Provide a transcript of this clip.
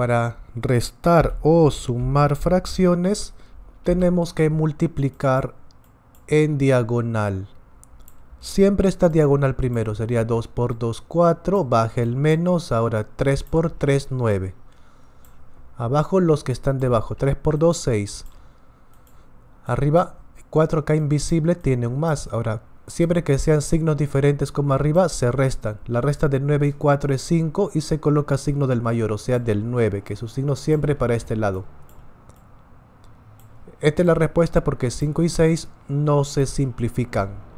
para restar o sumar fracciones tenemos que multiplicar en diagonal. Siempre esta diagonal primero, sería 2 por 2, 4, baja el menos, ahora 3 por 3, 9. Abajo los que están debajo, 3 por 2, 6. Arriba, 4 k invisible tiene un más, ahora siempre que sean signos diferentes como arriba, se restan. La resta de 9 y 4 es 5 y se coloca signo del mayor, o sea del 9, que es un signo siempre para este lado. Esta es la respuesta porque 5 y 6 no se simplifican.